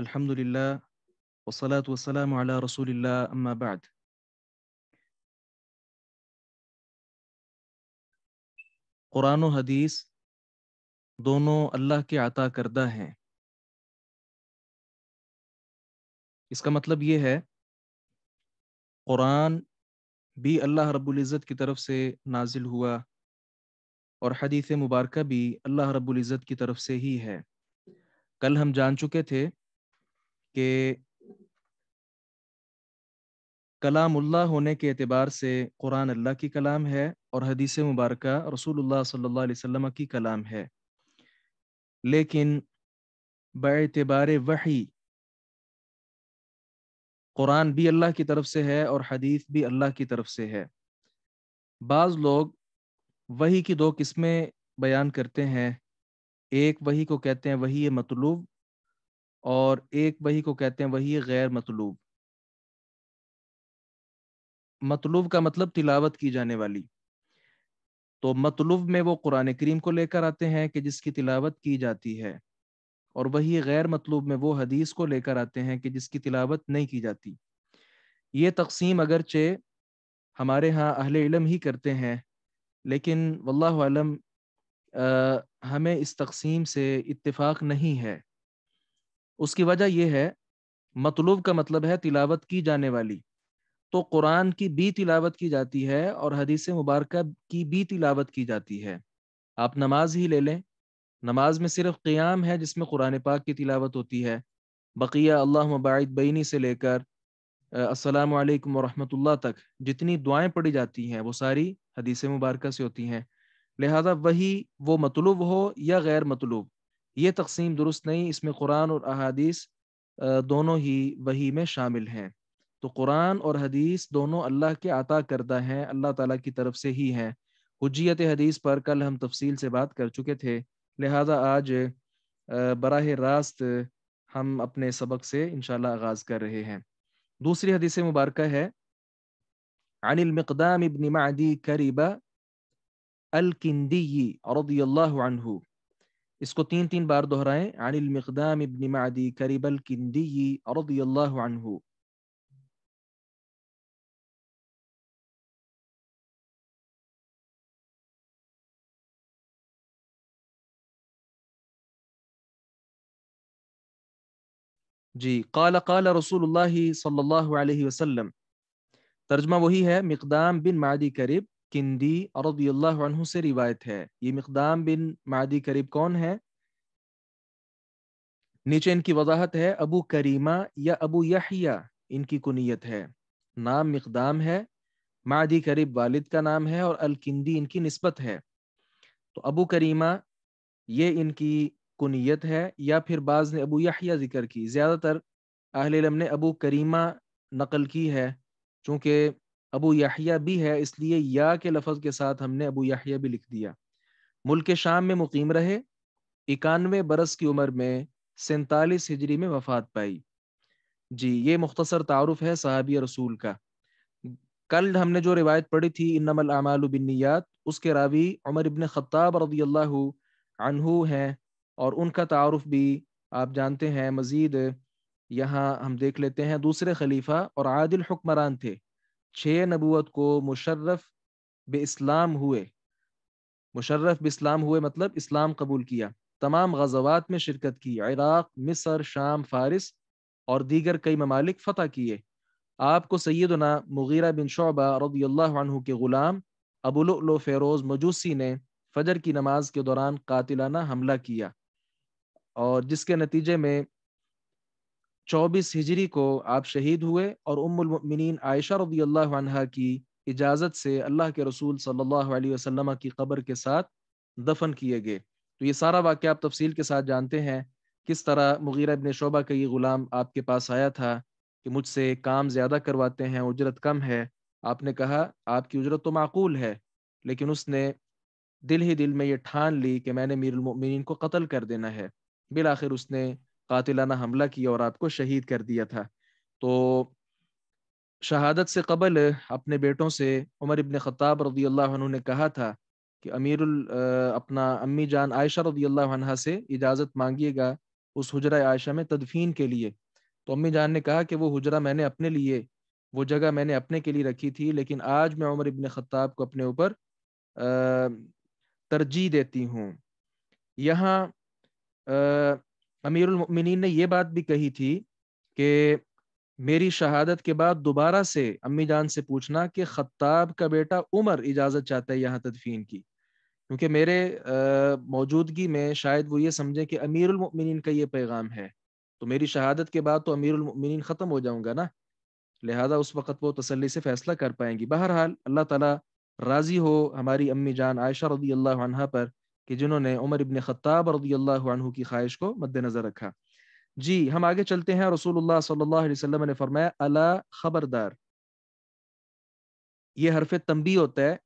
الحمد لله والصلاة والسلام على رسول الله أما بعد قرآن و حدیث دونوں اللہ کے عطا کردہ ہیں اس کا مطلب یہ ہے قرآن بھی اللہ رب العزت کی طرف سے نازل ہوا اور حدیث مبارکہ بھی اللہ رب العزت کی طرف سے ہی ہے کل ہم جان چکے تھے کہ کلام اللہ ہونے کے اعتبار سے قرآن اللہ کی کلام ہے اور حدیث مبارکہ رسول اللہ صلی اللہ علیہ وسلم کی کلام ہے لیکن بعتبار اعتبار قرآن بھی اللہ کی طرف سے ہے اور حدیث بھی اللہ کی طرف سے ہے بعض لوگ وہی کی دو قسمیں بیان کرتے ہیں ایک وہی کو کہتے ہیں وہی مطلوب اور ایک وہی کو کہتے ہیں وہی غیر مطلوب مطلوب کا مطلب تلاوت کی جانے والی تو مطلوب میں وہ قرآن کریم کو لے کر آتے ہیں کہ جس کی تلاوت کی جاتی ہے اور وہی غیر مطلوب میں وہ حدیث کو لے کر آتے ہیں کہ جس کی تلاوت نہیں کی جاتی یہ تقسیم اگرچہ ہمارے ہاں اہل علم ہی کرتے ہیں لیکن واللہ علم ہمیں اس تقسیم سے اتفاق نہیں ہے اس کی وجہ یہ ہے مطلوب کا مطلب ہے تلاوت کی جانے والی تو قرآن کی بھی تلاوت کی جاتی ہے اور حدیث مبارکہ کی بھی تلاوت کی جاتی ہے آپ نماز ہی لے لیں نماز میں صرف قیام ہے جس میں قرآن پاک کی تلاوت ہوتی ہے بقیہ اللہ مباعد بینی سے لے کر السلام علیکم ورحمۃ اللہ تک جتنی دعائیں پڑھی جاتی ہیں وہ ساری حدیث مبارکہ سے ہوتی ہیں لہذا وہی وہ مطلوب ہو یا غیر مطلوب یہ تقسیم درست نہیں اس میں قرآن اور احادیث دونوں ہی وہی میں شامل ہیں تو قرآن اور حدیث دونوں اللہ کے عطا کردہ ہیں اللہ تعالیٰ کی طرف سے ہی ہیں حجیت حدیث پر کل ہم تفصیل سے بات کر چکے تھے لہٰذا آج براہ راست ہم اپنے سبق سے انشاءاللہ آغاز کر رہے ہیں دوسری حدیث مبارکہ ہے عن المقدام ابن معدی کریبہ الکندی رضی اللہ عنہ اس کو تین تین بار دہرائیں عن المقدام ابن معدی الکندی رضی اللہ عنہ جی قال قال رسول اللہ صلی اللہ علیہ وسلم ترجمہ وہی ہے مقدام بن معدی کریب کندی اور روایت ہے یہ مقدام بن معدی قریب کون ہے نیچے ان کی وضاحت ہے ابو کریمہ یا ابو یہ ان کی کنیت ہے نام مقدام ہے معدی قریب والد کا نام ہے اور الکندی ان کی نسبت ہے تو ابو کریمہ یہ ان کی کنیت ہے یا پھر بعض نے ابو یہ ذکر کی زیادہ تر اہل علم نے ابو کریمہ نقل کی ہے چونکہ ابو یحییٰ بھی ہے اس لیے یا کے لفظ کے ساتھ ہم نے ابو یحییٰ بھی لکھ دیا ملک شام میں مقیم رہے اکانوے برس کی عمر میں سینتالیس ہجری میں وفات پائی جی یہ مختصر تعارف ہے صحابی رسول کا کل ہم نے جو روایت پڑھی تھی انم العمال البنیات اس کے راوی عمر ابن خطاب رضی اللہ عنہ ہیں اور ان کا تعارف بھی آپ جانتے ہیں مزید یہاں ہم دیکھ لیتے ہیں دوسرے خلیفہ اور عادل حکمران تھے چھ نبوت کو مشرف بے اسلام ہوئے مشرف بے اسلام ہوئے مطلب اسلام قبول کیا تمام غزوات میں شرکت کی عراق مصر شام فارس اور دیگر کئی ممالک فتح کیے آپ کو سیدنا مغیرہ بن شعبہ رضی اللہ عنہ کے غلام ابوالو فیروز مجوسی نے فجر کی نماز کے دوران قاتلانہ حملہ کیا اور جس کے نتیجے میں چوبیس ہجری کو آپ شہید ہوئے اور ام المؤمنین عائشہ رضی اللہ عنہ کی اجازت سے اللہ کے رسول صلی اللہ علیہ وسلم کی قبر کے ساتھ دفن کیے گئے تو یہ سارا واقعہ آپ تفصیل کے ساتھ جانتے ہیں کس طرح مغیرہ ابن شعبہ کا یہ غلام آپ کے پاس آیا تھا کہ مجھ سے کام زیادہ کرواتے ہیں اجرت کم ہے آپ نے کہا آپ کی اجرت تو معقول ہے لیکن اس نے دل ہی دل میں یہ ٹھان لی کہ میں نے میر المؤمنین کو قتل کر دینا ہے بالآخر اس نے قاتلانہ حملہ کیا اور آپ کو شہید کر دیا تھا تو شہادت سے قبل اپنے بیٹوں سے عمر ابن خطاب رضی اللہ عنہ نے کہا تھا کہ امیر ال اپنا امی جان عائشہ رضی اللہ عنہ سے اجازت مانگیے گا اس حجرہ عائشہ میں تدفین کے لیے تو امی جان نے کہا کہ وہ حجرہ میں نے اپنے لیے وہ جگہ میں نے اپنے کے لیے رکھی تھی لیکن آج میں عمر ابن خطاب کو اپنے اوپر ترجیح دیتی ہوں یہاں امیر المنین نے یہ بات بھی کہی تھی کہ میری شہادت کے بعد دوبارہ سے امی جان سے پوچھنا کہ خطاب کا بیٹا عمر اجازت چاہتا ہے یہاں تدفین کی کیونکہ میرے موجودگی میں شاید وہ یہ سمجھیں کہ امیر المنین کا یہ پیغام ہے تو میری شہادت کے بعد تو امیر المنین ختم ہو جاؤں گا نا لہٰذا اس وقت وہ تسلی سے فیصلہ کر پائیں گی بہرحال اللہ تعالیٰ راضی ہو ہماری امی جان عائشہ رضی اللہ عنہ پر کہ جنہوں نے عمر ابن خطاب رضی اللہ عنہ کی خواہش کو مد نظر رکھا جی ہم آگے چلتے ہیں رسول اللہ صلی اللہ علیہ وسلم نے فرمایا اللہ خبردار یہ حرف تمبی ہوتا ہے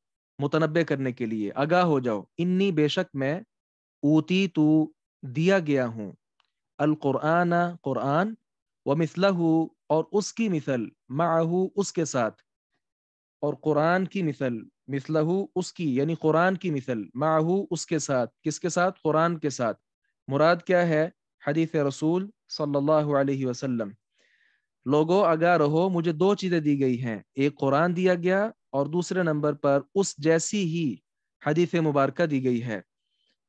متنبع کرنے کے لیے آگاہ ہو جاؤ انی بے شک میں اوتی تو دیا گیا ہوں القرآن قرآن و مسلح اور اس کی مثل معہو اس کے ساتھ اور قرآن کی مثل مثلا اس کی یعنی قرآن کی مثل معہو اس کے ساتھ کس کے ساتھ قرآن کے ساتھ مراد کیا ہے حدیث رسول صلی اللہ علیہ وسلم لوگو اگا رہو مجھے دو چیزیں دی گئی ہیں ایک قرآن دیا گیا اور دوسرے نمبر پر اس جیسی ہی حدیث مبارکہ دی گئی ہے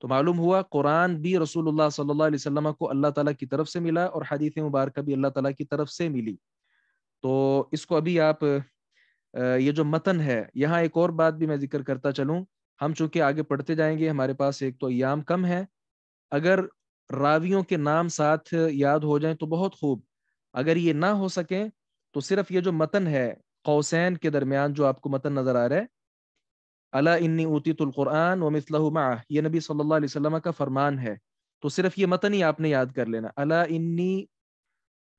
تو معلوم ہوا قرآن بھی رسول اللہ صلی اللہ علیہ وسلم کو اللہ تعالیٰ کی طرف سے ملا اور حدیث مبارکہ بھی اللہ تعالیٰ کی طرف سے ملی تو اس کو ابھی آپ یہ جو متن ہے یہاں ایک اور بات بھی میں ذکر کرتا چلوں ہم چونکہ آگے پڑھتے جائیں گے ہمارے پاس ایک تو ایام کم ہے اگر راویوں کے نام ساتھ یاد ہو جائیں تو بہت خوب اگر یہ نہ ہو سکیں تو صرف یہ جو متن ہے قوسین کے درمیان جو آپ کو متن نظر آ رہا ہے اللہ انی اوتی القرآن و مسلح یہ نبی صلی اللہ علیہ وسلم کا فرمان ہے تو صرف یہ متن ہی آپ نے یاد کر لینا اللہ انی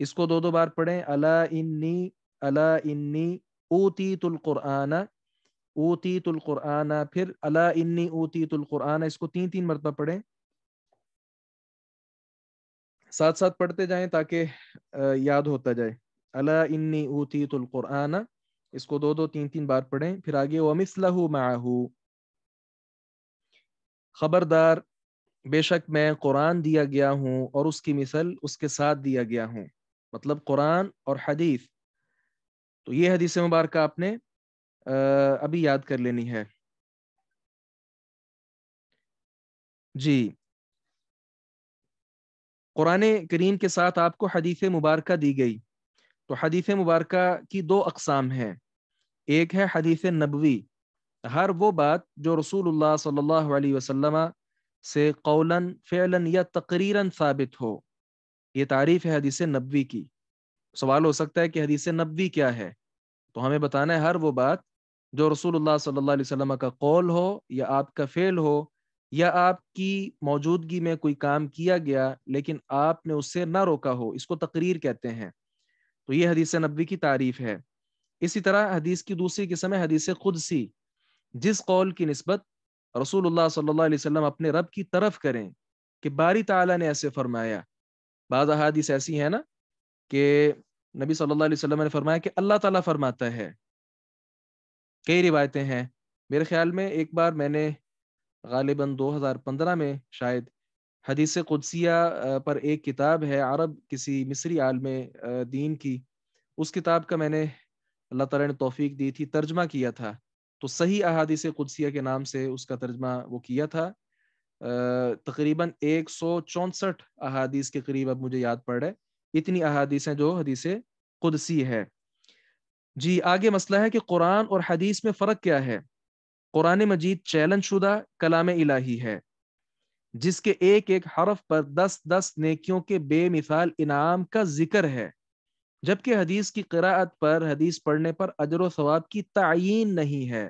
اس کو دو دو بار پڑھیں اللہ انی اللہ انی اوتی تل قرآن اوتی تل پھر اللہ انی اوتی تل اس کو تین تین مرتبہ پڑھیں ساتھ ساتھ پڑھتے جائیں تاکہ یاد ہوتا جائے اللہ انی اوتی تل اس کو دو دو تین تین بار پڑھیں پھر آگے وہ مسلح خبردار بے شک میں قرآن دیا گیا ہوں اور اس کی مثل اس کے ساتھ دیا گیا ہوں مطلب قرآن اور حدیث تو یہ حدیث مبارکہ آپ نے ابھی یاد کر لینی ہے جی قرآن کریم کے ساتھ آپ کو حدیث مبارکہ دی گئی تو حدیث مبارکہ کی دو اقسام ہیں ایک ہے حدیث نبوی ہر وہ بات جو رسول اللہ صلی اللہ علیہ وسلم سے قولاً فعلاً یا تقریراً ثابت ہو یہ تعریف ہے حدیث نبوی کی سوال ہو سکتا ہے کہ حدیث نبوی کیا ہے تو ہمیں بتانا ہے ہر وہ بات جو رسول اللہ صلی اللہ علیہ وسلم کا قول ہو یا آپ کا فعل ہو یا آپ کی موجودگی میں کوئی کام کیا گیا لیکن آپ نے اس سے نہ روکا ہو اس کو تقریر کہتے ہیں تو یہ حدیث نبوی کی تعریف ہے اسی طرح حدیث کی دوسری قسم ہے حدیث قدسی جس قول کی نسبت رسول اللہ صلی اللہ علیہ وسلم اپنے رب کی طرف کریں کہ باری تعالیٰ نے ایسے فرمایا بعض احادیث ایسی ہے نا کہ نبی صلی اللہ علیہ وسلم نے فرمایا کہ اللہ تعالیٰ فرماتا ہے کئی روایتیں ہیں میرے خیال میں ایک بار میں نے غالباً دو ہزار پندرہ میں شاید حدیث قدسیہ پر ایک کتاب ہے عرب کسی مصری عالم دین کی اس کتاب کا میں نے اللہ تعالیٰ نے توفیق دی تھی ترجمہ کیا تھا تو صحیح احادیث قدسیہ کے نام سے اس کا ترجمہ وہ کیا تھا تقریباً ایک سو چونسٹھ احادیث کے قریب اب مجھے یاد پڑ رہے اتنی احادیث ہیں جو حدیث قدسی ہے جی آگے مسئلہ ہے کہ قرآن اور حدیث میں فرق کیا ہے قرآن مجید چیلنج شدہ کلام الہی ہے جس کے ایک ایک حرف پر دس دس نیکیوں کے بے مثال انعام کا ذکر ہے جبکہ حدیث کی قراءت پر حدیث پڑھنے پر اجر و ثواب کی تعین نہیں ہے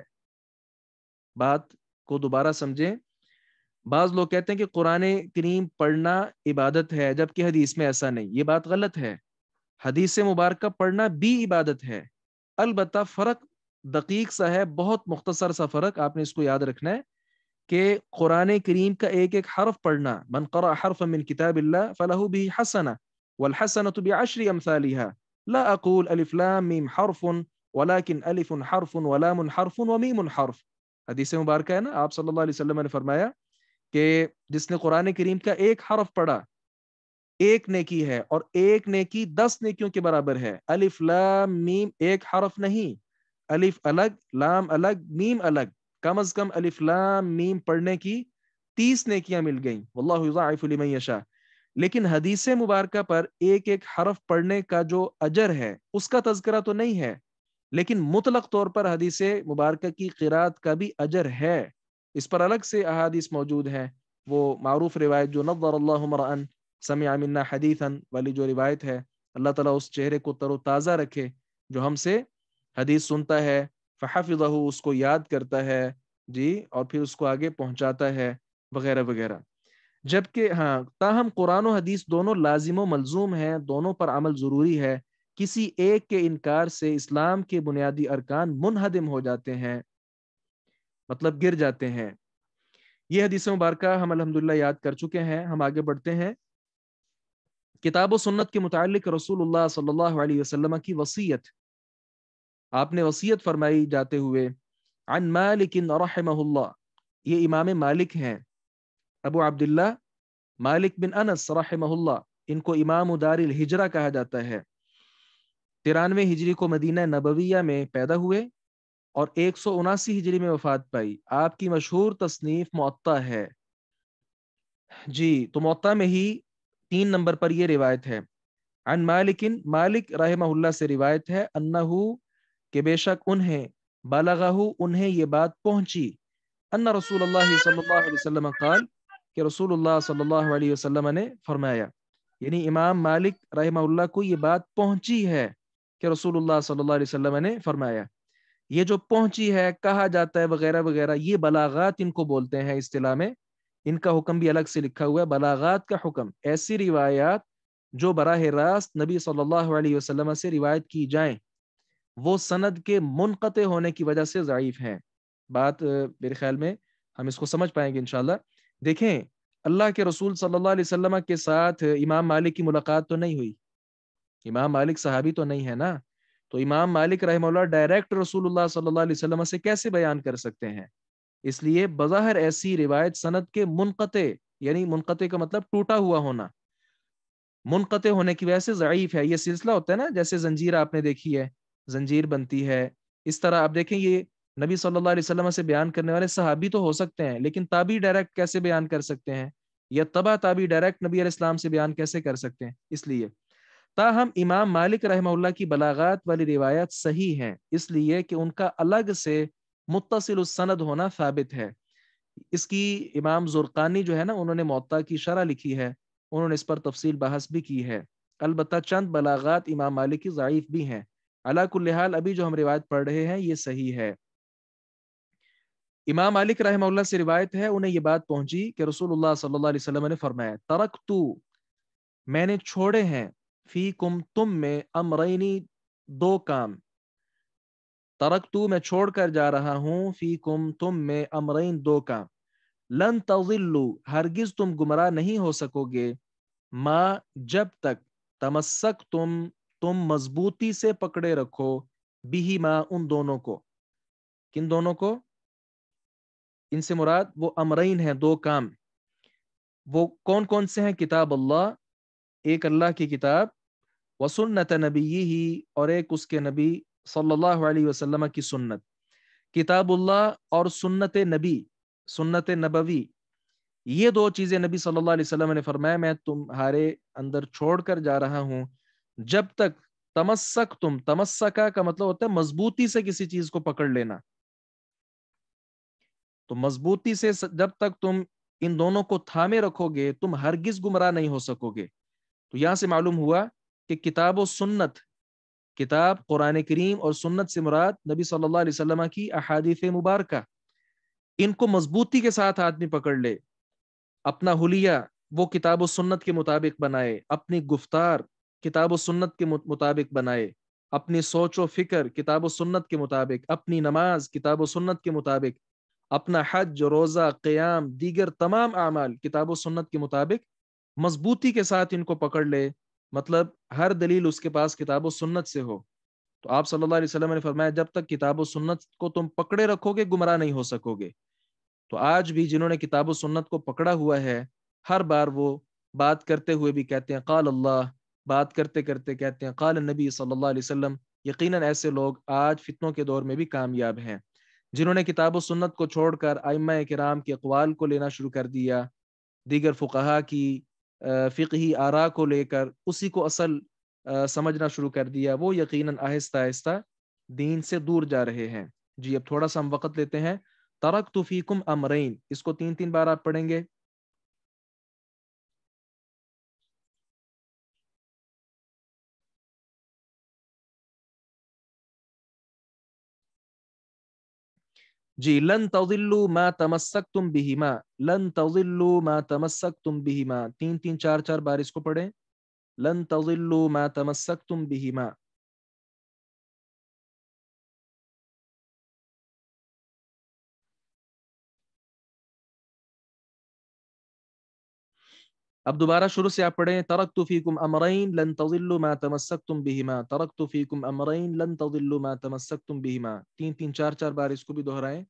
بات کو دوبارہ سمجھیں بعض لوگ کہتے ہیں کہ قرآن کریم پڑھنا عبادت ہے جبکہ حدیث میں ایسا نہیں یہ بات غلط ہے حدیث مبارکہ پڑھنا بھی عبادت ہے البتہ فرق دقیق سا ہے بہت مختصر سا فرق آپ نے اس کو یاد رکھنا ہے کہ قرآن کریم کا ایک ایک حرف پڑھنا من قرأ حرف من کتاب اللہ بھی لا حرف حرف حرف حرف حدیث مبارکہ ہے نا آپ صلی اللہ علیہ وسلم نے فرمایا کہ جس نے قرآن کریم کا ایک حرف پڑھا ایک نیکی ہے اور ایک نیکی دس نیکیوں کے برابر ہے الف لام میم ایک حرف نہیں الف الگ لام الگ میم الگ کم از کم الف لام میم پڑھنے کی تیس نیکیاں مل گئیں واللہ یضاعف لمن یشاء لیکن حدیث مبارکہ پر ایک ایک حرف پڑھنے کا جو اجر ہے اس کا تذکرہ تو نہیں ہے لیکن مطلق طور پر حدیث مبارکہ کی قرآت کا بھی اجر ہے اس پر الگ سے احادیث موجود ہیں وہ معروف روایت جو نظر اللہ مرآن سمع منا حدیثا والی جو روایت ہے اللہ تعالیٰ اس چہرے کو تر و تازہ رکھے جو ہم سے حدیث سنتا ہے فحفظہ اس کو یاد کرتا ہے جی اور پھر اس کو آگے پہنچاتا ہے وغیرہ وغیرہ جبکہ ہاں تاہم قرآن و حدیث دونوں لازم و ملزوم ہیں دونوں پر عمل ضروری ہے کسی ایک کے انکار سے اسلام کے بنیادی ارکان منہدم ہو جاتے ہیں مطلب گر جاتے ہیں یہ حدیث مبارکہ ہم الحمدللہ یاد کر چکے ہیں ہم آگے بڑھتے ہیں کتاب و سنت کے متعلق رسول اللہ صلی اللہ علیہ وسلم کی وسیعت آپ نے وصیت فرمائی جاتے ہوئے عن مالک رحمہ اللہ یہ امام مالک ہیں ابو عبداللہ مالک بن انس رحمہ اللہ ان کو امام دار الحجرہ کہا جاتا ہے ترانوے ہجری کو مدینہ نبویہ میں پیدا ہوئے اور ایک سو اناسی ہجری میں وفات پائی آپ کی مشہور تصنیف معطا ہے جی تو معطا میں ہی تین نمبر پر یہ روایت ہے عن مالکن مالک رحمہ اللہ سے روایت ہے انہو کہ بے شک انہیں بالغہو انہیں یہ بات پہنچی رسول اللہ صلی اللہ علیہ وسلم قال کہ رسول اللہ صلی اللہ علیہ وسلم نے فرمایا یعنی امام مالک رحمہ اللہ کو یہ بات پہنچی ہے کہ رسول اللہ صلی اللہ علیہ وسلم نے فرمایا یہ جو پہنچی ہے کہا جاتا ہے وغیرہ وغیرہ یہ بلاغات ان کو بولتے ہیں اصطلاح میں ان کا حکم بھی الگ سے لکھا ہوا ہے بلاغات کا حکم ایسی روایات جو براہ راست نبی صلی اللہ علیہ وسلم سے روایت کی جائیں وہ سند کے منقطع ہونے کی وجہ سے ضعیف ہیں بات میرے خیال میں ہم اس کو سمجھ پائیں گے انشاءاللہ دیکھیں اللہ کے رسول صلی اللہ علیہ وسلم کے ساتھ امام مالک کی ملاقات تو نہیں ہوئی امام مالک صحابی تو نہیں ہے نا تو امام مالک رحمہ اللہ ڈائریکٹ رسول اللہ صلی اللہ علیہ وسلم سے کیسے بیان کر سکتے ہیں اس لیے بظاہر ایسی روایت سند کے منقطع یعنی منقطع کا مطلب ٹوٹا ہوا ہونا منقطع ہونے کی وجہ سے ضعیف ہے یہ سلسلہ ہوتا ہے نا جیسے زنجیر آپ نے دیکھی ہے زنجیر بنتی ہے اس طرح آپ دیکھیں یہ نبی صلی اللہ علیہ وسلم سے بیان کرنے والے صحابی تو ہو سکتے ہیں لیکن تابی ڈائریکٹ کیسے بیان کر سکتے ہیں یا تباہ تابی ڈائریکٹ نبی علیہ السلام سے بیان کیسے کر سکتے ہیں اس لیے تاہم امام مالک رحمہ اللہ کی بلاغات والی روایت صحیح ہیں اس لیے کہ ان کا الگ سے متصل السند ہونا ثابت ہے اس کی امام زرقانی جو ہے نا انہوں نے موتا کی شرح لکھی ہے انہوں نے اس پر تفصیل بحث بھی کی ہے البتہ چند بلاغات امام مالک کی ضعیف بھی ہیں اللہ کل حال ابھی جو ہم روایت پڑھ رہے ہیں یہ صحیح ہے امام مالک رحمہ اللہ سے روایت ہے انہیں یہ بات پہنچی کہ رسول اللہ صلی اللہ علیہ وسلم نے فرمایا ترک تو میں نے چھوڑے ہیں فی کم تم میں امرینی دو کام ترک تو میں چھوڑ کر جا رہا ہوں فی کم تم میں امرین دو کام لن تغلو ہرگز تم گمراہ نہیں ہو سکو گے ما جب تک تمسک تم تم مضبوطی سے پکڑے رکھو بھی ما ان دونوں کو کن دونوں کو ان سے مراد وہ امرین ہیں دو کام وہ کون کون سے ہیں کتاب اللہ ایک اللہ کی کتاب و سنت نبی اور ایک اس کے نبی صلی اللہ علیہ وسلم کی سنت کتاب اللہ اور سنت نبی سنت نبوی یہ دو چیزیں نبی صلی اللہ علیہ وسلم نے فرمایا میں تمہارے اندر چھوڑ کر جا رہا ہوں جب تک تمسک تم تمسکا کا مطلب ہوتا ہے مضبوطی سے کسی چیز کو پکڑ لینا تو مضبوطی سے جب تک تم ان دونوں کو تھامے رکھو گے تم ہرگز گمراہ نہیں ہو سکو گے تو یہاں سے معلوم ہوا کہ کتاب و سنت کتاب قرآن کریم اور سنت سے مراد نبی صلی اللہ علیہ وسلم کی احادیث مبارکہ ان کو مضبوطی کے ساتھ آدمی پکڑ لے اپنا حلیہ وہ کتاب و سنت کے مطابق بنائے اپنی گفتار کتاب و سنت کے مطابق بنائے اپنی سوچ و فکر کتاب و سنت کے مطابق اپنی نماز کتاب و سنت کے مطابق اپنا حج روزہ قیام دیگر تمام اعمال کتاب و سنت کے مطابق مضبوطی کے ساتھ ان کو پکڑ لے مطلب ہر دلیل اس کے پاس کتاب و سنت سے ہو تو آپ صلی اللہ علیہ وسلم نے فرمایا جب تک کتاب و سنت کو تم پکڑے رکھو گے گمراہ نہیں ہو سکو گے تو آج بھی جنہوں نے کتاب و سنت کو پکڑا ہوا ہے ہر بار وہ بات کرتے ہوئے بھی کہتے ہیں قال اللہ بات کرتے کرتے کہتے ہیں قال نبی صلی اللہ علیہ وسلم یقیناً ایسے لوگ آج فتنوں کے دور میں بھی کامیاب ہیں جنہوں نے کتاب و سنت کو چھوڑ کر آئمہ کرام کے اقوال کو لینا شروع کر دیا دیگر فقہا کی فقہی آرا کو لے کر اسی کو اصل سمجھنا شروع کر دیا وہ یقیناً آہستہ آہستہ دین سے دور جا رہے ہیں جی اب تھوڑا سا ہم وقت لیتے ہیں ترک تو فیکم امرین اس کو تین تین بار آپ پڑھیں گے جی لن تضلو ما تمسکتم بہما لن تضلو ما تمسکتم بہما تین تین چار چار بار اس کو پڑھیں لن تضلو ما تمسکتم بہما اب دوبارہ شروع سے آپ پڑھے ترک تین چار چار بار اس کو بھی دہرائیں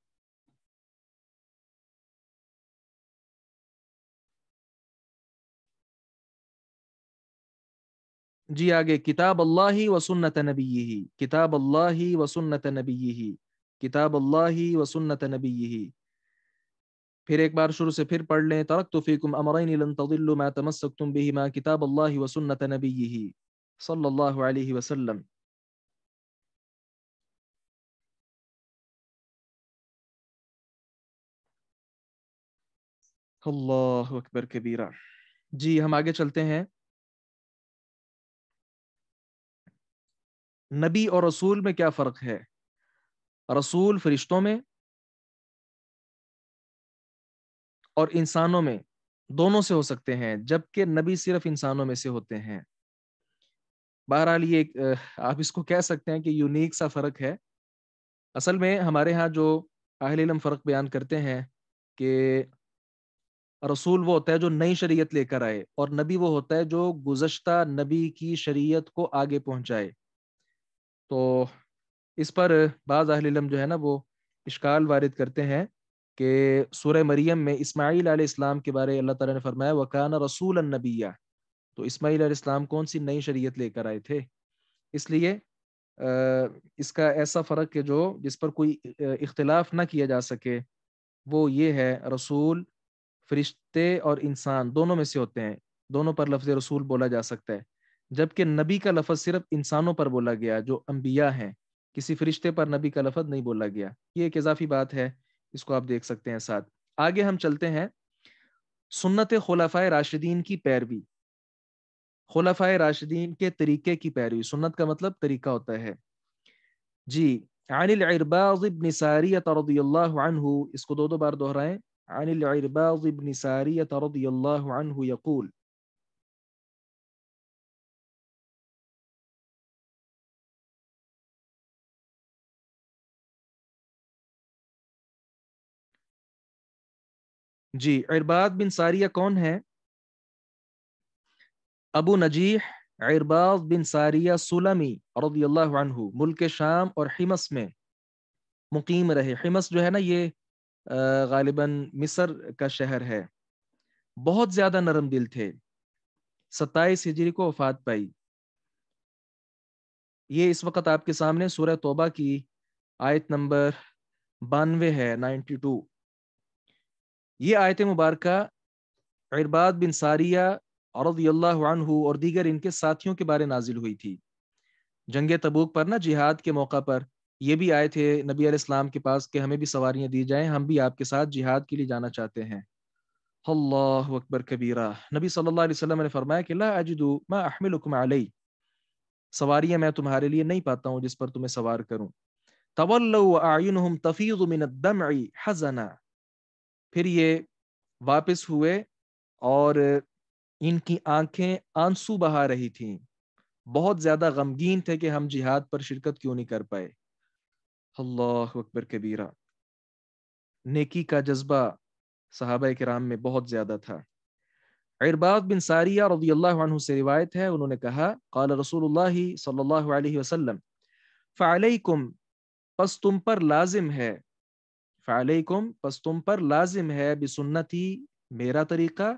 جی آگے کتاب اللہ و سنت نبی کتاب اللہ و سنت نبی کتاب اللہ و سنت نبی پھر ایک بار شروع سے پھر پڑھ لیں ترق تو صلی اللہ علیہ وسلم اللہ اکبر کبیرہ جی ہم آگے چلتے ہیں نبی اور رسول میں کیا فرق ہے رسول فرشتوں میں اور انسانوں میں دونوں سے ہو سکتے ہیں جبکہ نبی صرف انسانوں میں سے ہوتے ہیں بہرحال یہ آپ اس کو کہہ سکتے ہیں کہ یونیک سا فرق ہے اصل میں ہمارے ہاں جو اہل علم فرق بیان کرتے ہیں کہ رسول وہ ہوتا ہے جو نئی شریعت لے کر آئے اور نبی وہ ہوتا ہے جو گزشتہ نبی کی شریعت کو آگے پہنچائے تو اس پر بعض اہل علم جو ہے نا وہ اشکال وارد کرتے ہیں کہ سورہ مریم میں اسماعیل علیہ السلام کے بارے اللہ تعالیٰ نے فرمایا وہ رسول النبیہ تو اسماعیل علیہ السلام کون سی نئی شریعت لے کر آئے تھے اس لیے اس کا ایسا فرق کہ جو جس پر کوئی اختلاف نہ کیا جا سکے وہ یہ ہے رسول فرشتے اور انسان دونوں میں سے ہوتے ہیں دونوں پر لفظ رسول بولا جا سکتا ہے جبکہ نبی کا لفظ صرف انسانوں پر بولا گیا جو انبیاء ہیں کسی فرشتے پر نبی کا لفظ نہیں بولا گیا یہ ایک اضافی بات ہے اس کو آپ دیکھ سکتے ہیں ساتھ آگے ہم چلتے ہیں سنت خلفۂ راشدین کی پیروی خلفۂ راشدین کے طریقے کی پیروی سنت کا مطلب طریقہ ہوتا ہے جی ساریت رضی اللہ عنہ اس کو دو دو بار دہرائیں بن ساریت رضی اللہ عنہ یقول جی ارباد بن ساریہ کون ہے ابو نجیح عرباد بن ساریہ سلمی رضی اللہ عنہ ملک شام اور حمص میں مقیم رہے حمص جو ہے نا یہ غالباً مصر کا شہر ہے بہت زیادہ نرم دل تھے ستائیس ہجری کو وفات پائی یہ اس وقت آپ کے سامنے سورہ توبہ کی آیت نمبر بانوے ہے نائنٹی ٹو یہ آیت مبارکہ بن ساریہ رضی اللہ عنہ اور دیگر ان کے ساتھیوں کے بارے نازل ہوئی تھی جنگ تبوک پر نا جہاد کے موقع پر یہ بھی آئے تھے نبی علیہ السلام کے پاس کہ ہمیں بھی سواریاں دی جائیں ہم بھی آپ کے ساتھ جہاد کے لیے جانا چاہتے ہیں اللہ اکبر کبیرہ نبی صلی اللہ علیہ وسلم نے فرمایا کہ اجدو ما احملکم علی سواریاں میں تمہارے لیے نہیں پاتا ہوں جس پر تمہیں سوار کروں اعینہم تفیض من پھر یہ واپس ہوئے اور ان کی آنکھیں آنسو بہا رہی تھیں بہت زیادہ غمگین تھے کہ ہم جہاد پر شرکت کیوں نہیں کر پائے اللہ اکبر کبیرہ نیکی کا جذبہ صحابہ کرام میں بہت زیادہ تھا ارباد بن ساریہ رضی اللہ عنہ سے روایت ہے انہوں نے کہا قال رسول اللہ صلی اللہ علیہ وسلم فعلیکم پس تم پر لازم ہے فعلیکم پس تم پر لازم ہے بسنتی میرا طریقہ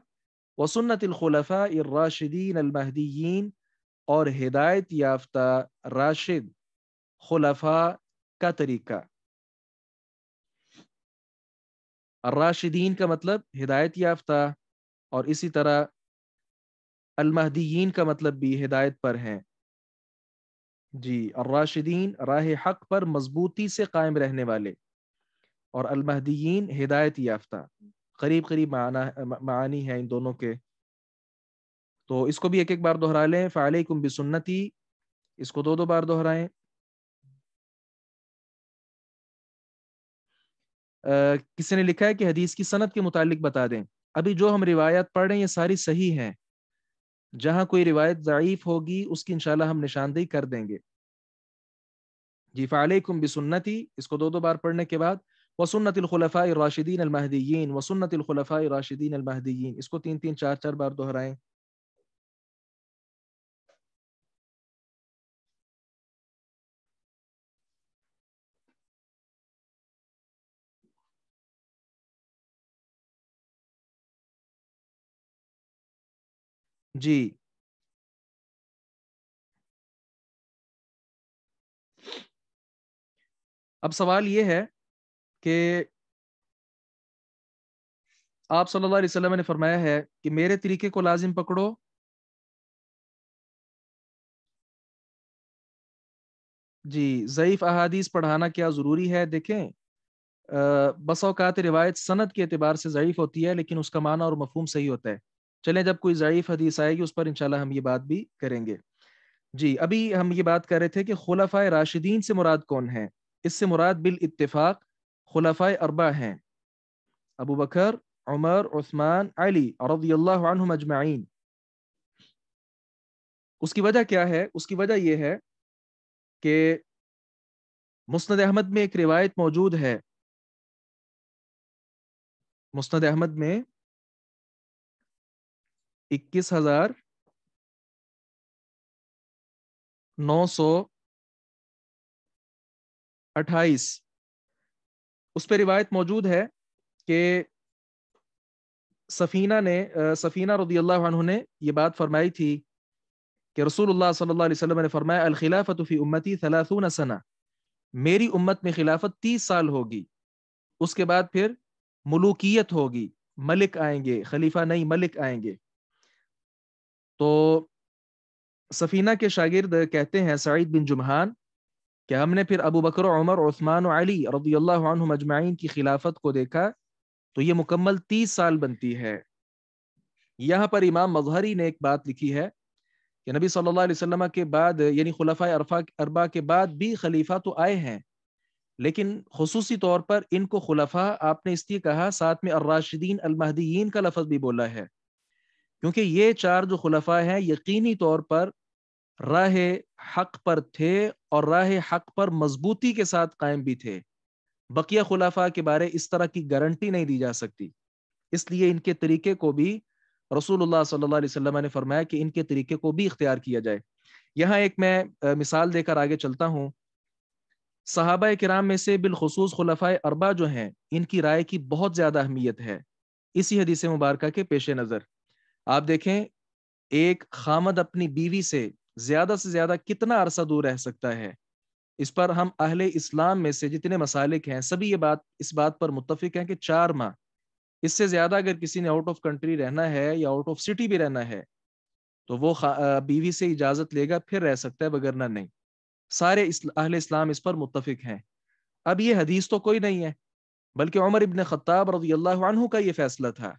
وسنت الخلفاء الراشدین المہدیین اور ہدایت یافتہ راشد خلفاء کا طریقہ الراشدین کا مطلب ہدایت یافتہ اور اسی طرح المہدیین کا مطلب بھی ہدایت پر ہیں جی الراشدین راہ حق پر مضبوطی سے قائم رہنے والے اور المہدیین ہدایت یافتہ قریب قریب معنی معنی ہے ان دونوں کے تو اس کو بھی ایک ایک بار دہرا لیں فعلیکم بسنتی اس کو دو دو بار دہرائیں کسی نے لکھا ہے کہ حدیث کی صنعت کے متعلق بتا دیں ابھی جو ہم روایت ہیں یہ ساری صحیح ہیں جہاں کوئی روایت ضعیف ہوگی اس کی انشاءاللہ ہم نشاندہی کر دیں گے جی فعلیکم بسنتی اس کو دو دو بار پڑھنے کے بعد وسنة الخلفاء الراشدين المهديين وسنة الخلفاء الراشدين المهديين اسكو تين تين چار چار بار دہرائیں جی اب سوال یہ ہے کہ آپ صلی اللہ علیہ وسلم نے فرمایا ہے کہ میرے طریقے کو لازم پکڑو جی ضعیف احادیث پڑھانا کیا ضروری ہے دیکھیں بس اوقات روایت سند کے اعتبار سے ضعیف ہوتی ہے لیکن اس کا معنی اور مفہوم صحیح ہوتا ہے چلیں جب کوئی ضعیف حدیث آئے گی اس پر انشاءاللہ ہم یہ بات بھی کریں گے جی ابھی ہم یہ بات کر رہے تھے کہ خلافۂ راشدین سے مراد کون ہے اس سے مراد بالاتفاق خلفائے اربع ہیں ابو بکر عمر عثمان علی رضی اللہ اجمعین اس کی وجہ کیا ہے اس کی وجہ یہ ہے کہ مسند احمد میں ایک روایت موجود ہے مسند احمد میں اکیس ہزار نو سو اٹھائیس اس پہ روایت موجود ہے کہ سفینہ نے سفینہ رضی اللہ عنہ نے یہ بات فرمائی تھی کہ رسول اللہ صلی اللہ علیہ وسلم نے فرمایا الخلافت امتی ثلاثون میری امت میں خلافت تیس سال ہوگی اس کے بعد پھر ملوکیت ہوگی ملک آئیں گے خلیفہ نئی ملک آئیں گے تو سفینہ کے شاگرد کہتے ہیں سعید بن جمحان کہ ہم نے پھر ابو بکر عمر عثمان عثمان علی رضی اللہ عنہ مجمعین کی خلافت کو دیکھا تو یہ مکمل تیس سال بنتی ہے یہاں پر امام مظہری نے ایک بات لکھی ہے کہ نبی صلی اللہ علیہ وسلم کے بعد یعنی خلفۂ اربا کے بعد بھی خلیفہ تو آئے ہیں لیکن خصوصی طور پر ان کو خلفہ آپ نے اس لیے کہا ساتھ میں الراشدین المہدیین کا لفظ بھی بولا ہے کیونکہ یہ چار جو خلفہ ہیں یقینی طور پر راہ حق پر تھے اور راہ حق پر مضبوطی کے ساتھ قائم بھی تھے بقیہ خلافہ کے بارے اس طرح کی گارنٹی نہیں دی جا سکتی اس لیے ان کے طریقے کو بھی رسول اللہ صلی اللہ علیہ وسلم نے فرمایا کہ ان کے طریقے کو بھی اختیار کیا جائے یہاں ایک میں مثال دے کر آگے چلتا ہوں صحابہ کرام میں سے بالخصوص خلفۂ اربا جو ہیں ان کی رائے کی بہت زیادہ اہمیت ہے اسی حدیث مبارکہ کے پیش نظر آپ دیکھیں ایک خامد اپنی بیوی سے زیادہ سے زیادہ کتنا عرصہ دور رہ سکتا ہے اس پر ہم اہل اسلام میں سے جتنے مسالک ہیں سبھی یہ بات اس بات پر متفق ہیں کہ چار ماہ اس سے زیادہ اگر کسی نے آؤٹ آف کنٹری رہنا ہے یا آؤٹ آف سٹی بھی رہنا ہے تو وہ بیوی سے اجازت لے گا پھر رہ سکتا ہے بگرنا نہیں سارے اہل اسلام اس پر متفق ہیں اب یہ حدیث تو کوئی نہیں ہے بلکہ عمر ابن خطاب رضی اللہ عنہ کا یہ فیصلہ تھا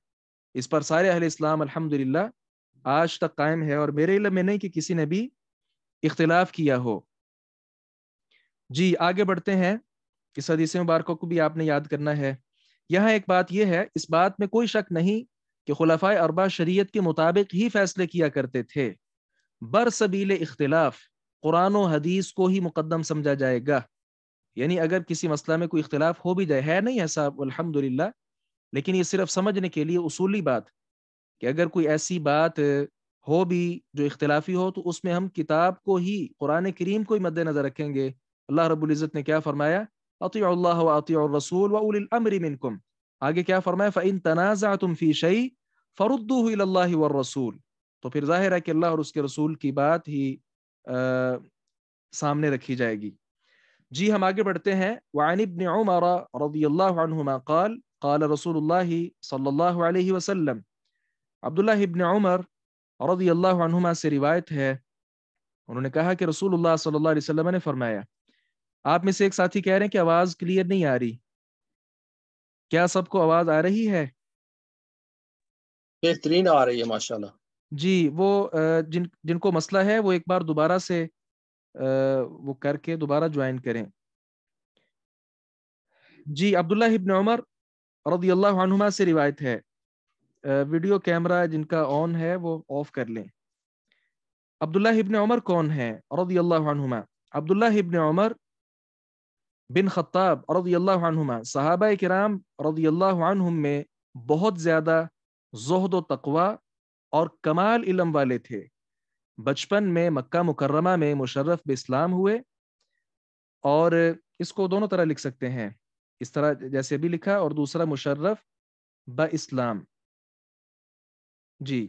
اس پر سارے اہل اسلام الحمد آج تک قائم ہے اور میرے علم میں نہیں کہ کسی نے بھی اختلاف کیا ہو جی آگے بڑھتے ہیں اس حدیث مبارکوں کو بھی آپ نے یاد کرنا ہے یہاں ایک بات یہ ہے اس بات میں کوئی شک نہیں کہ خلفائے اربا شریعت کے مطابق ہی فیصلے کیا کرتے تھے بر سبیل اختلاف قرآن و حدیث کو ہی مقدم سمجھا جائے گا یعنی اگر کسی مسئلہ میں کوئی اختلاف ہو بھی جائے ہے نہیں ہے صاحب الحمد للہ لیکن یہ صرف سمجھنے کے لیے اصولی بات کہ اگر کوئی ایسی بات ہو بھی جو اختلافی ہو تو اس میں ہم کتاب کو ہی قرآن کریم کو ہی مد نظر رکھیں گے اللہ رب العزت نے کیا فرمایا اطیع اللہ و اطیع الرسول و اولی الامر منکم آگے کیا فرمایا فَإِن تَنَازَعْتُمْ فِي شَيْءٍ فَرُدُّوهُ إِلَى اللَّهِ وَالرَّسُولِ تو پھر ظاہر ہے کہ اللہ اور اس کے رسول کی بات ہی سامنے رکھی جائے گی جی ہم آگے بڑھتے ہیں وَعَنِ ابْنِ عُمَرَ رَضِيَ اللَّهُ عَنْهُمَا قَالَ قَالَ رَسُولُ اللَّهِ صَلَّى اللَّهُ عَلَيْهِ وَسَلَّمَ عبداللہ ابن عمر رضی اللہ عنہما سے روایت ہے انہوں نے کہا کہ رسول اللہ صلی اللہ علیہ وسلم نے فرمایا آپ میں سے ایک ساتھی کہہ رہے ہیں کہ آواز کلیئر نہیں آ رہی کیا سب کو آواز آ رہی ہے بہترین آ رہی ہے ماشاءاللہ جی وہ جن کو مسئلہ ہے وہ ایک بار دوبارہ سے وہ کر کے دوبارہ جوائن کریں جی عبداللہ ابن عمر رضی اللہ عنہما سے روایت ہے ویڈیو کیمرہ جن کا آن ہے وہ آف کر لیں عبداللہ ابن عمر کون ہے رضی اللہ عنہما عبداللہ ابن عمر بن خطاب رضی اللہ عنہما صحابہ کرام میں بہت زیادہ زہد و تقوی اور کمال علم والے تھے بچپن میں مکہ مکرمہ میں مشرف ب اسلام ہوئے اور اس کو دونوں طرح لکھ سکتے ہیں اس طرح جیسے بھی لکھا اور دوسرا مشرف با اسلام جی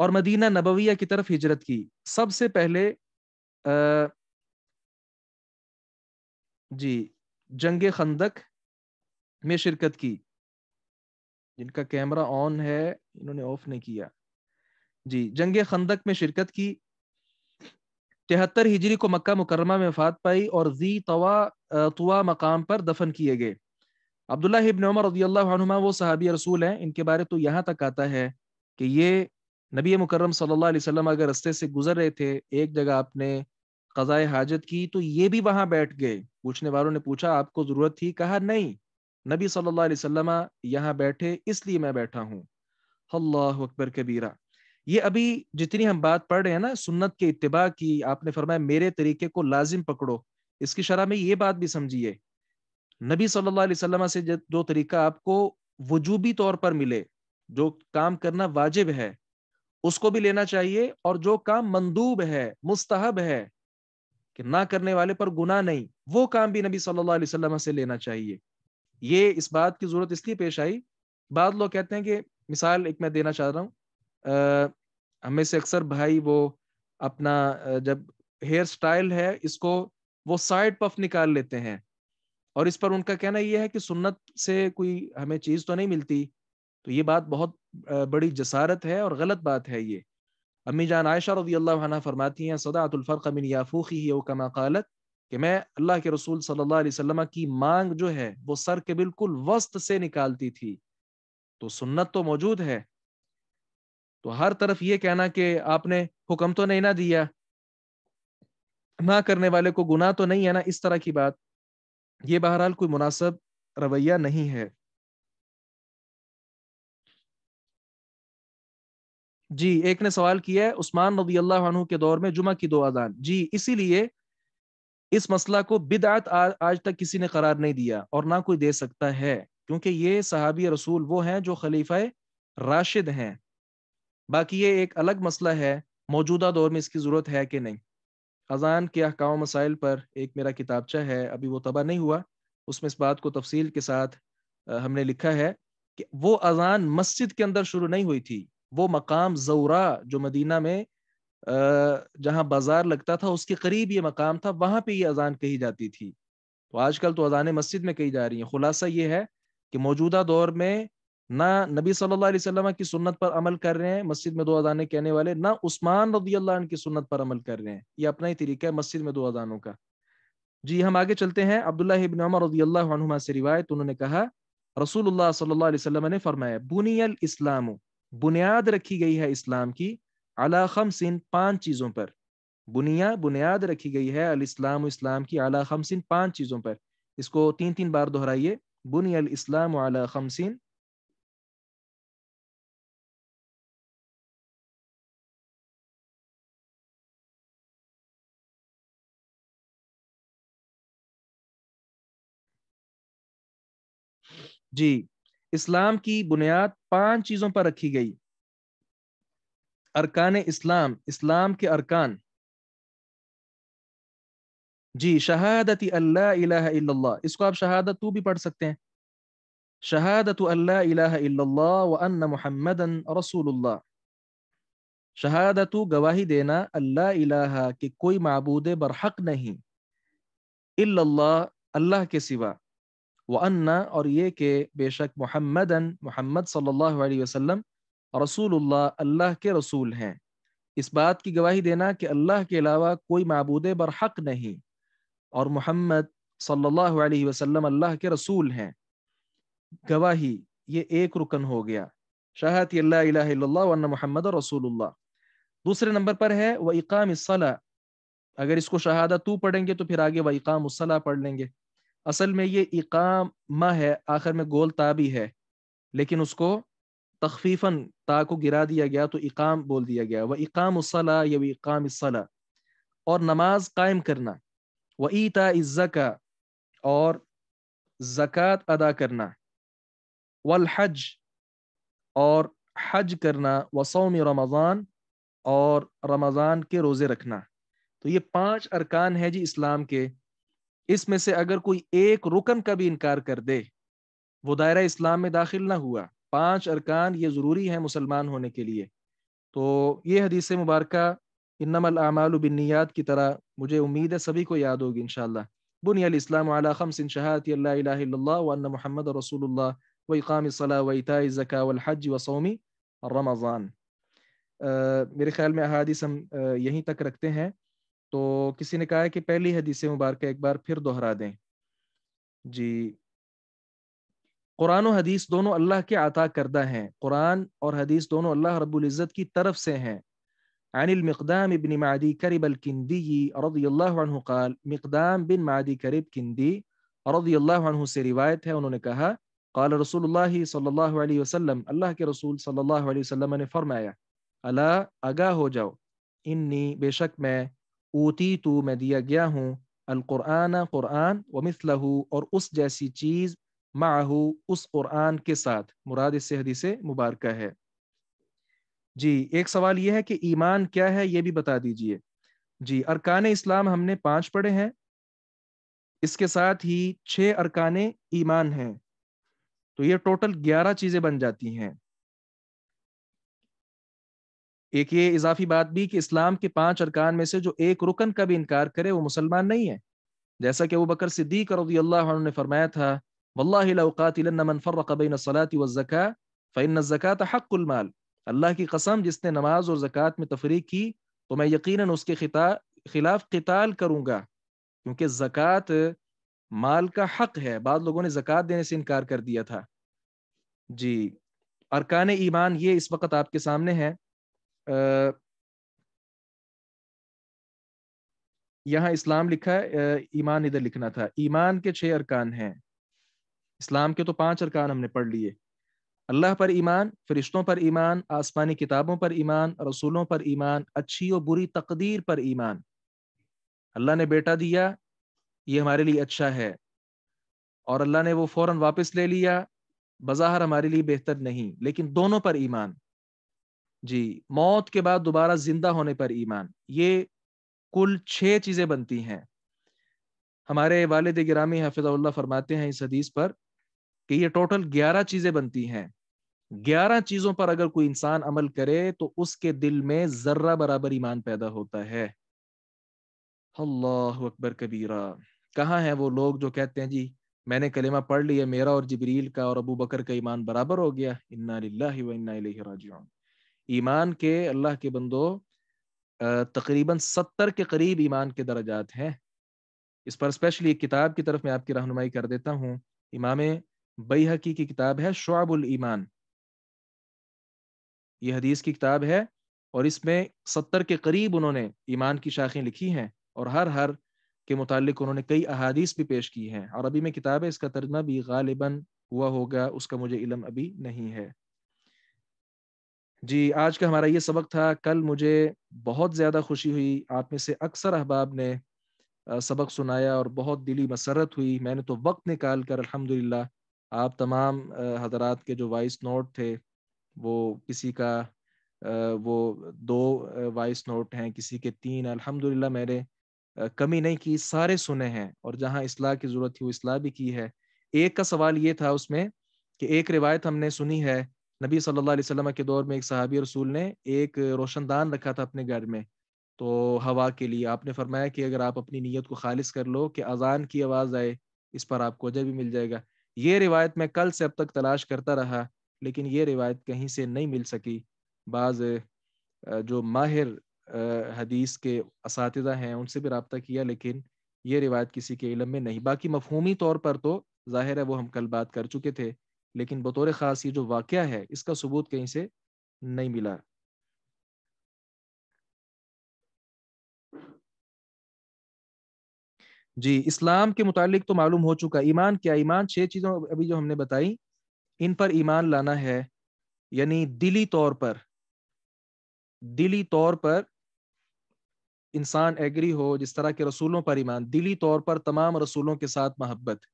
اور مدینہ نبویہ کی طرف ہجرت کی سب سے پہلے جی جنگ خندق میں شرکت کی جن کا کیمرہ آن ہے انہوں نے آف نہیں کیا جی جنگ خندق میں شرکت کی تہتر ہجری کو مکہ مکرمہ میں وفات پائی اور زی توا توا مقام پر دفن کیے گئے عبداللہ ابن عمر رضی اللہ عنہما وہ صحابی رسول ہیں ان کے بارے تو یہاں تک آتا ہے کہ یہ نبی مکرم صلی اللہ علیہ وسلم اگر رستے سے گزر رہے تھے ایک جگہ آپ نے قضاء حاجت کی تو یہ بھی وہاں بیٹھ گئے پوچھنے والوں نے پوچھا آپ کو ضرورت تھی کہا نہیں نبی صلی اللہ علیہ وسلم یہاں بیٹھے اس لیے میں بیٹھا ہوں اللہ اکبر کبیرہ یہ ابھی جتنی ہم بات پڑھ رہے ہیں نا سنت کے اتباع کی آپ نے فرمایا میرے طریقے کو لازم پکڑو اس کی شرح میں یہ بات بھی سمجھیے نبی صلی اللہ علیہ وسلم سے جو طریقہ آپ کو وجوبی طور پر ملے جو کام کرنا واجب ہے اس کو بھی لینا چاہیے اور جو کام مندوب ہے مستحب ہے کہ نہ کرنے والے پر گناہ نہیں وہ کام بھی نبی صلی اللہ علیہ وسلم سے لینا چاہیے یہ اس بات کی ضرورت اس لیے پیش آئی بعض لوگ کہتے ہیں کہ مثال ایک میں دینا چاہ رہا ہوں ہمیں سے اکثر بھائی وہ اپنا جب ہیئر سٹائل ہے اس کو وہ سائڈ پف نکال لیتے ہیں اور اس پر ان کا کہنا یہ ہے کہ سنت سے کوئی ہمیں چیز تو نہیں ملتی تو یہ بات بہت بڑی جسارت ہے اور غلط بات ہے یہ امی جان عائشہ رضی اللہ عنہ فرماتی ہیں الفرق من ہی او کما قالت کہ میں اللہ کے رسول صلی اللہ علیہ وسلم کی مانگ جو ہے وہ سر کے بالکل وسط سے نکالتی تھی تو سنت تو موجود ہے تو ہر طرف یہ کہنا کہ آپ نے حکم تو نہیں نہ دیا نہ کرنے والے کو گناہ تو نہیں ہے نا اس طرح کی بات یہ بہرحال کوئی مناسب رویہ نہیں ہے جی ایک نے سوال کیا ہے عثمان رضی اللہ عنہ کے دور میں جمعہ کی دو اذان جی اسی لیے اس مسئلہ کو بدعت آج تک کسی نے قرار نہیں دیا اور نہ کوئی دے سکتا ہے کیونکہ یہ صحابی رسول وہ ہیں جو خلیفہ راشد ہیں باقی یہ ایک الگ مسئلہ ہے موجودہ دور میں اس کی ضرورت ہے کہ نہیں اذان کے احکام مسائل پر ایک میرا کتابچہ ہے ابھی وہ تباہ نہیں ہوا اس میں اس بات کو تفصیل کے ساتھ ہم نے لکھا ہے کہ وہ اذان مسجد کے اندر شروع نہیں ہوئی تھی وہ مقام زورا جو مدینہ میں جہاں بازار لگتا تھا اس کے قریب یہ مقام تھا وہاں پہ یہ اذان کہی جاتی تھی تو آج کل تو اذانیں مسجد میں کہی جا رہی ہیں خلاصہ یہ ہے کہ موجودہ دور میں نہ نبی صلی اللہ علیہ وسلم کی سنت پر عمل کر رہے ہیں مسجد میں دو اذانیں کہنے والے نہ عثمان رضی اللہ عنہ کی سنت پر عمل کر رہے ہیں یہ اپنا ہی طریقہ ہے مسجد میں دو اذانوں کا جی ہم آگے چلتے ہیں عبداللہ ابن عمر رضی اللہ عنہما سے روایت انہوں نے کہا رسول اللہ صلی اللہ علیہ وسلم نے فرمایا بنی الاسلام اسلام بنیاد رکھی گئی ہے اسلام کی الخم سن پانچ چیزوں پر بنیا بنیاد رکھی گئی ہے الاسلام اسلام کی الاخم سن پانچ چیزوں پر اس کو تین تین بار دہرائیے بنی الاسلام الاخم سن جی اسلام کی بنیاد پانچ چیزوں پر رکھی گئی ارکان اسلام اسلام کے ارکان جی شہادت اللہ الہ الا اللہ اس کو آپ شہادت تو بھی پڑھ سکتے ہیں شہادت اللہ الہ الا و ان محمد رسول اللہ شہادت گواہی دینا اللہ الہ کہ کوئی معبود برحق نہیں نہیں اللہ اللہ کے سوا وہ انا اور یہ کہ بے شک محمد محمد صلی اللہ علیہ وسلم رسول اللہ اللہ کے رسول ہیں اس بات کی گواہی دینا کہ اللہ کے علاوہ کوئی معبود برحق نہیں اور محمد صلی اللہ علیہ وسلم اللہ کے رسول ہیں گواہی یہ ایک رکن ہو گیا شہادی اللہ الہ الا ون محمد رسول اللہ دوسرے نمبر پر ہے وہ اگر اس کو شہادت تو پڑھیں گے تو پھر آگے وہ صلاح پڑھ لیں گے اصل میں یہ اقام ہے آخر میں گول تا بھی ہے لیکن اس کو تخفیفاً تا کو گرا دیا گیا تو اقام بول دیا گیا وہ اقام الصلاح یا وہ الصلاح اور نماز قائم کرنا وہ ایتا الزکا اور زکوٰۃ ادا کرنا والحج اور حج کرنا و رمضان اور رمضان کے روزے رکھنا تو یہ پانچ ارکان ہے جی اسلام کے اس میں سے اگر کوئی ایک رکن کا بھی انکار کر دے وہ دائرہ اسلام میں داخل نہ ہوا پانچ ارکان یہ ضروری ہیں مسلمان ہونے کے لیے تو یہ حدیث مبارکہ انم بنیاد کی طرح مجھے امید ہے سبھی کو یاد ہوگی انشاءاللہ بنی الاسلام علی خمس سنشہ اللہ الہ الا اللہ وان محمد رسول اللہ و و قامصلہ ویتا والحج و صومی اور رمضان میرے خیال میں احادیث ہم یہیں تک رکھتے ہیں تو کسی نے کہا ہے کہ پہلی حدیث مبارک ایک بار پھر دہرا دیں جی قرآن و حدیث دونوں اللہ کے عطا کردہ ہیں قرآن اور حدیث دونوں اللہ رب العزت کی طرف سے ہیں عن المقدام ابن معدی معدی کرب کرب الکندی رضی رضی اللہ اللہ عنہ عنہ قال مقدام بن کندی سے روایت ہے انہوں نے کہا قال رسول اللہ صلی اللہ علیہ وسلم اللہ کے رسول صلی اللہ علیہ وسلم نے فرمایا اللہ آگاہ ہو جاؤ انی بے شک میں اوتی تو میں دیا گیا ہوں القرآن قرآن و اور اس جیسی چیز معہو اس قرآن کے ساتھ مراد اس سے حدیث مبارکہ ہے جی ایک سوال یہ ہے کہ ایمان کیا ہے یہ بھی بتا دیجئے جی ارکان اسلام ہم نے پانچ پڑے ہیں اس کے ساتھ ہی چھ ارکان ایمان ہیں تو یہ ٹوٹل گیارہ چیزیں بن جاتی ہیں ایک یہ اضافی بات بھی کہ اسلام کے پانچ ارکان میں سے جو ایک رکن کا بھی انکار کرے وہ مسلمان نہیں ہے جیسا کہ وہ بکر صدیق رضی اللہ عنہ نے فرمایا تھا واللہ من فرق بین الصلاة والزکاة فإن الزکاة حق المال اللہ کی قسم جس نے نماز اور زکاة میں تفریق کی تو میں یقیناً اس کے خلاف قتال کروں گا کیونکہ زکوٰۃ مال کا حق ہے بعض لوگوں نے زکاة دینے سے انکار کر دیا تھا جی ارکان ایمان یہ اس وقت آپ کے سامنے ہیں یہاں اسلام لکھا ہے ایمان ادھر لکھنا تھا ایمان کے چھ ارکان ہیں اسلام کے تو پانچ ارکان ہم نے پڑھ لیے اللہ پر ایمان فرشتوں پر ایمان آسمانی کتابوں پر ایمان رسولوں پر ایمان اچھی اور بری تقدیر پر ایمان اللہ نے بیٹا دیا یہ ہمارے لیے اچھا ہے اور اللہ نے وہ فوراً واپس لے لیا بظاہر ہمارے لیے بہتر نہیں لیکن دونوں پر ایمان جی موت کے بعد دوبارہ زندہ ہونے پر ایمان یہ کل چھ چیزیں بنتی ہیں ہمارے والد گرامی حفظ فرماتے ہیں اس حدیث پر کہ یہ ٹوٹل گیارہ چیزیں بنتی ہیں گیارہ چیزوں پر اگر کوئی انسان عمل کرے تو اس کے دل میں ذرہ برابر ایمان پیدا ہوتا ہے اللہ اکبر کبیرا کہاں ہیں وہ لوگ جو کہتے ہیں جی میں نے کلمہ پڑھ لیا میرا اور جبریل کا اور ابو بکر کا ایمان برابر ہو گیا انہ راجعون ایمان کے اللہ کے بندو تقریباً ستر کے قریب ایمان کے درجات ہیں اس پر اسپیشلی ایک کتاب کی طرف میں آپ کی رہنمائی کر دیتا ہوں امام بیحقی کی کتاب ہے شعب الایمان یہ حدیث کی کتاب ہے اور اس میں ستر کے قریب انہوں نے ایمان کی شاخیں لکھی ہیں اور ہر ہر کے متعلق انہوں نے کئی احادیث بھی پیش کی ہیں اور ابھی میں کتاب ہے اس کا ترجمہ بھی غالباً ہوا ہوگا اس کا مجھے علم ابھی نہیں ہے جی آج کا ہمارا یہ سبق تھا کل مجھے بہت زیادہ خوشی ہوئی آپ میں سے اکثر احباب نے سبق سنایا اور بہت دلی مسرت ہوئی میں نے تو وقت نکال کر الحمد للہ آپ تمام حضرات کے جو وائس نوٹ تھے وہ کسی کا وہ دو وائس نوٹ ہیں کسی کے تین الحمد للہ میں نے کمی نہیں کی سارے سنے ہیں اور جہاں اصلاح کی ضرورت تھی وہ اصلاح بھی کی ہے ایک کا سوال یہ تھا اس میں کہ ایک روایت ہم نے سنی ہے نبی صلی اللہ علیہ وسلم کے دور میں ایک صحابی رسول نے ایک روشن دان رکھا تھا اپنے گھر میں تو ہوا کے لیے آپ نے فرمایا کہ اگر آپ اپنی نیت کو خالص کر لو کہ اذان کی آواز آئے اس پر آپ کو اجر بھی مل جائے گا یہ روایت میں کل سے اب تک تلاش کرتا رہا لیکن یہ روایت کہیں سے نہیں مل سکی بعض جو ماہر حدیث کے اساتذہ ہیں ان سے بھی رابطہ کیا لیکن یہ روایت کسی کے علم میں نہیں باقی مفہومی طور پر تو ظاہر ہے وہ ہم کل بات کر چکے تھے لیکن بطور خاص یہ جو واقعہ ہے اس کا ثبوت کہیں سے نہیں ملا جی اسلام کے متعلق تو معلوم ہو چکا ایمان کیا ایمان چھ چیزوں ابھی جو ہم نے بتائی ان پر ایمان لانا ہے یعنی دلی طور پر دلی طور پر انسان ایگری ہو جس طرح کے رسولوں پر ایمان دلی طور پر تمام رسولوں کے ساتھ محبت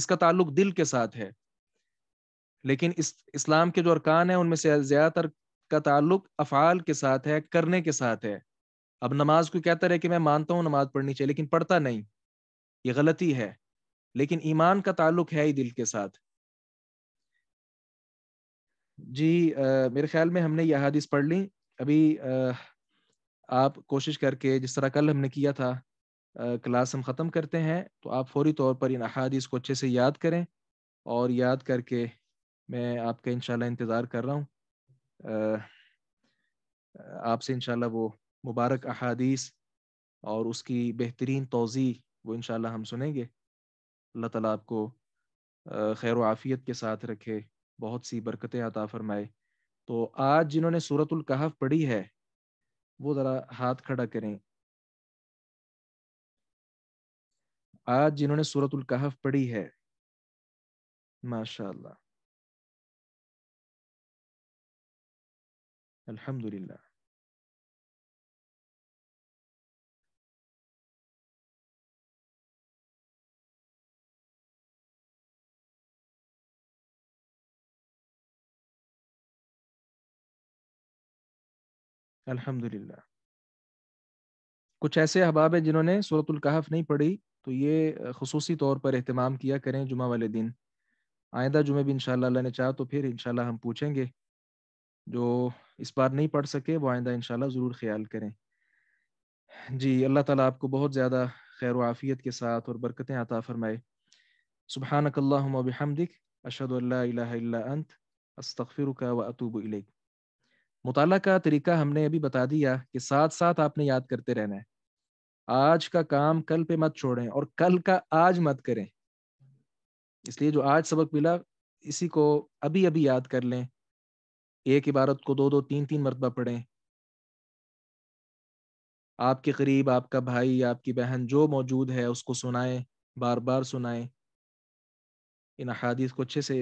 اس کا تعلق دل کے ساتھ ہے لیکن اس اسلام کے جو ارکان ہیں ان میں سے زیادہ تر کا تعلق افعال کے ساتھ ہے کرنے کے ساتھ ہے اب نماز کو کہتا رہے کہ میں مانتا ہوں نماز پڑھنی چاہیے لیکن پڑھتا نہیں یہ غلطی ہے لیکن ایمان کا تعلق ہے ہی دل کے ساتھ جی میرے خیال میں ہم نے یہ احادیث پڑھ لی ابھی آپ کوشش کر کے جس طرح کل ہم نے کیا تھا کلاس ہم ختم کرتے ہیں تو آپ فوری طور پر ان احادیث کو اچھے سے یاد کریں اور یاد کر کے میں آپ کا انشاءاللہ انتظار کر رہا ہوں آپ سے انشاءاللہ وہ مبارک احادیث اور اس کی بہترین توضیع وہ انشاءاللہ ہم سنیں گے اللہ تعالیٰ آپ کو خیر و عافیت کے ساتھ رکھے بہت سی برکتیں عطا فرمائے تو آج جنہوں نے صورت القحف پڑھی ہے وہ ذرا ہاتھ کھڑا کریں آج جنہوں نے صورت القحف پڑھی ہے ماشاء اللہ الحمد للہ الحمد للہ کچھ ایسے احباب ہیں جنہوں نے صورت القحف نہیں پڑھی تو یہ خصوصی طور پر اہتمام کیا کریں جمعہ والے دن آئندہ جمعہ بھی انشاءاللہ اللہ نے چاہا تو پھر انشاءاللہ ہم پوچھیں گے جو اس بار نہیں پڑھ سکے وہ آئندہ انشاءاللہ ضرور خیال کریں جی اللہ تعالیٰ آپ کو بہت زیادہ خیر و عافیت کے ساتھ اور برکتیں عطا فرمائے سبحانک اللہم و بحمدک اشہدو اللہ الہ الا انت استغفرک و اتوب الیک مطالعہ کا طریقہ ہم نے ابھی بتا دیا کہ ساتھ ساتھ آپ نے یاد کرتے رہنا ہے آج کا کام کل پہ مت چھوڑیں اور کل کا آج مت کریں اس لیے جو آج سبق ملا اسی کو ابھی ابھی یاد کر لیں ایک عبارت کو دو دو تین تین مرتبہ پڑھیں آپ کے قریب آپ کا بھائی آپ کی بہن جو موجود ہے اس کو سنائیں بار بار سنائیں ان احادیث کو اچھے سے